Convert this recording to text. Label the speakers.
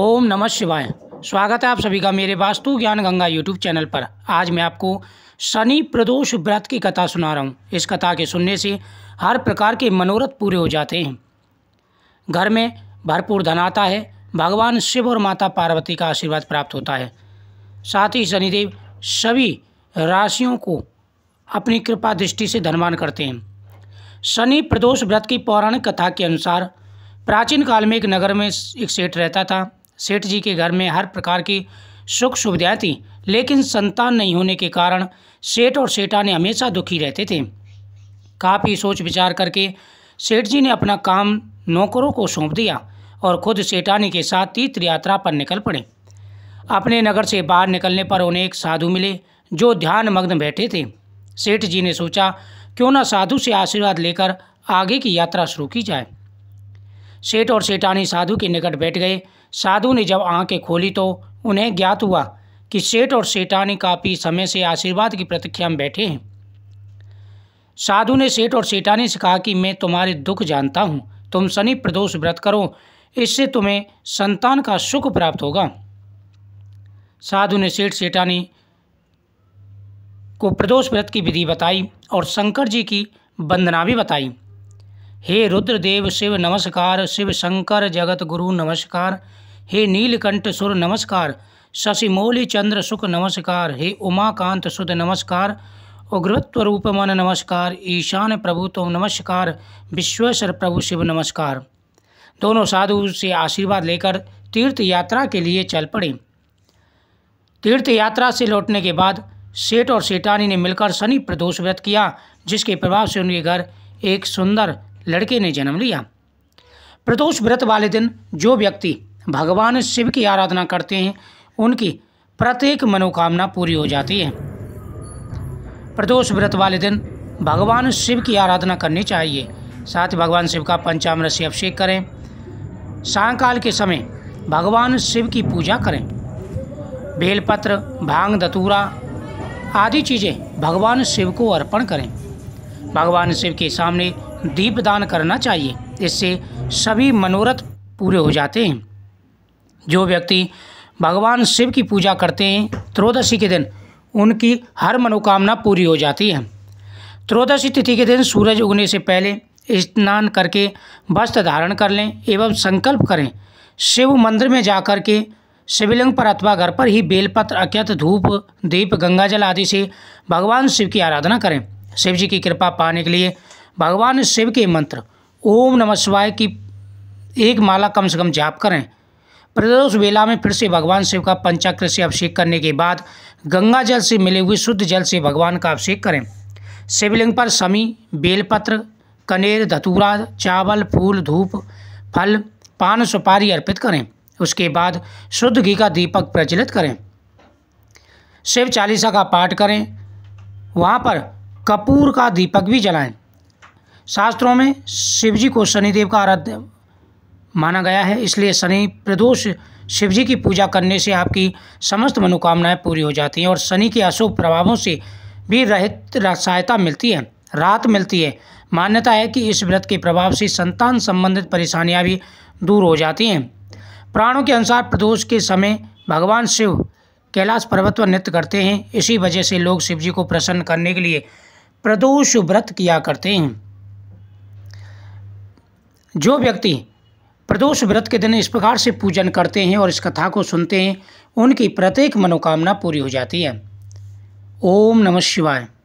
Speaker 1: ओम नमः शिवाय स्वागत है आप सभी का मेरे वास्तु ज्ञान गंगा यूट्यूब चैनल पर आज मैं आपको शनि प्रदोष व्रत की कथा सुना रहा हूँ इस कथा के सुनने से हर प्रकार के मनोरथ पूरे हो जाते हैं घर में भरपूर धन आता है भगवान शिव और माता पार्वती का आशीर्वाद प्राप्त होता है साथ ही शनिदेव सभी राशियों को अपनी कृपा दृष्टि से धनवान करते हैं शनि प्रदोष व्रत की पौराणिक कथा के अनुसार प्राचीन काल में एक नगर में एक सेठ रहता था सेठ जी के घर में हर प्रकार की सुख सुविधाएं थीं लेकिन संतान नहीं होने के कारण सेठ और सेठाने हमेशा दुखी रहते थे काफ़ी सोच विचार करके सेठ जी ने अपना काम नौकरों को सौंप दिया और खुद सेठानी के साथ तीर्थ यात्रा पर निकल पड़े अपने नगर से बाहर निकलने पर उन्हें एक साधु मिले जो ध्यान मग्न बैठे थे सेठ जी ने सोचा क्यों ना साधु से आशीर्वाद लेकर आगे की यात्रा शुरू की जाए सेठ और सेठानी साधु के निकट बैठ गए साधु ने जब आंखें खोली तो उन्हें ज्ञात हुआ कि सेठ और सेठानी काफ़ी समय से आशीर्वाद की प्रतीक्षा में बैठे हैं साधु ने सेठ और सेठानी से कहा कि मैं तुम्हारे दुख जानता हूँ तुम शनि प्रदोष व्रत करो इससे तुम्हें संतान का सुख प्राप्त होगा साधु ने सेठ सेठानी को प्रदोष व्रत की विधि बताई और शंकर जी की वंदना भी बताई हे रुद्रदेव शिव नमस्कार शिव शंकर जगत गुरु नमस्कार हे नीलकंठ सुर नमस्कार शशिमौली चंद्र सुख नमस्कार हे उमाकांत सुध नमस्कार उग्रत्व रूप मन नमस्कार ईशान प्रभु तो नमस्कार विश्वेश्वर प्रभु शिव नमस्कार दोनों साधु से आशीर्वाद लेकर तीर्थ यात्रा के लिए चल पड़े तीर्थ यात्रा से लौटने के बाद सेठ और सेठानी ने मिलकर शनि प्रदोष व्यक्त किया जिसके प्रभाव से उनके घर एक सुंदर लड़के ने जन्म लिया प्रदोष व्रत वाले दिन जो व्यक्ति भगवान शिव की आराधना करते हैं उनकी प्रत्येक मनोकामना पूरी हो जाती है प्रदोष व्रत वाले दिन भगवान शिव की आराधना करनी चाहिए साथ ही भगवान शिव का पंचामृत से अभिषेक करें सायकाल के समय भगवान शिव की पूजा करें बेलपत्र भांग दतूरा आदि चीज़ें भगवान शिव को अर्पण करें भगवान शिव के सामने दीप दान करना चाहिए इससे सभी मनोरथ पूरे हो जाते हैं जो व्यक्ति भगवान शिव की पूजा करते हैं त्रयोदशी के दिन उनकी हर मनोकामना पूरी हो जाती है त्रोदशी तिथि के दिन सूरज उगने से पहले स्नान करके वस्त्र धारण कर लें एवं संकल्प करें शिव मंदिर में जा कर के शिवलिंग पर अथवा घर पर ही बेलपत्र अक्यत धूप दीप गंगाजल आदि से भगवान शिव की आराधना करें शिव जी की कृपा पाने के लिए भगवान शिव के मंत्र ओम नमः शिवाय की एक माला कम से कम जाप करें प्रदोष वेला में फिर से भगवान शिव का पंचाक्र से अभिषेक करने के बाद गंगा जल से मिले हुए शुद्ध जल से भगवान का अभिषेक करें शिवलिंग पर समी बेलपत्र कनेर धतूरा चावल फूल धूप फल पान सुपारी अर्पित करें उसके बाद शुद्ध घी का दीपक प्रज्वलित करें शिव चालीसा का पाठ करें वहाँ पर कपूर का दीपक भी जलाएं शास्त्रों में शिवजी को शनिदेव का आराध्य माना गया है इसलिए शनि प्रदोष शिवजी की पूजा करने से आपकी समस्त मनोकामनाएं पूरी हो जाती हैं और शनि के अशुभ प्रभावों से भी रहित सहायता मिलती है राहत मिलती है मान्यता है कि इस व्रत के प्रभाव से संतान संबंधित परेशानियां भी दूर हो जाती हैं प्राणों के अनुसार प्रदोष के समय भगवान शिव कैलाश पर्वत पर नृत्य करते हैं इसी वजह से लोग शिव जी को प्रसन्न करने के लिए प्रदोष व्रत किया करते हैं जो व्यक्ति प्रदोष व्रत के दिन इस प्रकार से पूजन करते हैं और इस कथा को सुनते हैं उनकी प्रत्येक मनोकामना पूरी हो जाती है ओम नमः शिवाय